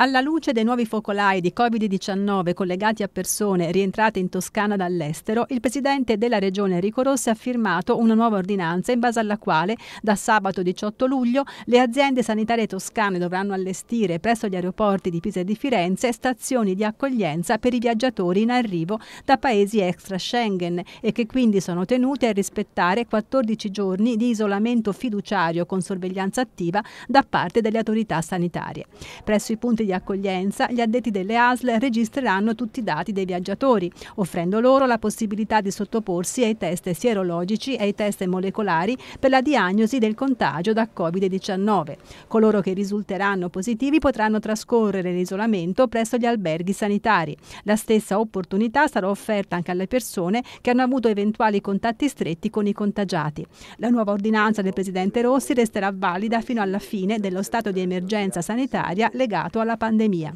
Alla luce dei nuovi focolai di Covid-19 collegati a persone rientrate in Toscana dall'estero, il presidente della regione Enrico Rossi ha firmato una nuova ordinanza in base alla quale da sabato 18 luglio le aziende sanitarie toscane dovranno allestire presso gli aeroporti di Pisa e di Firenze stazioni di accoglienza per i viaggiatori in arrivo da paesi extra Schengen e che quindi sono tenute a rispettare 14 giorni di isolamento fiduciario con sorveglianza attiva da parte delle autorità sanitarie. Presso i punti di accoglienza, gli addetti delle ASL registreranno tutti i dati dei viaggiatori, offrendo loro la possibilità di sottoporsi ai test sierologici e ai test molecolari per la diagnosi del contagio da Covid-19. Coloro che risulteranno positivi potranno trascorrere l'isolamento presso gli alberghi sanitari. La stessa opportunità sarà offerta anche alle persone che hanno avuto eventuali contatti stretti con i contagiati. La nuova ordinanza del Presidente Rossi resterà valida fino alla fine dello stato di emergenza sanitaria legato alla pandemia.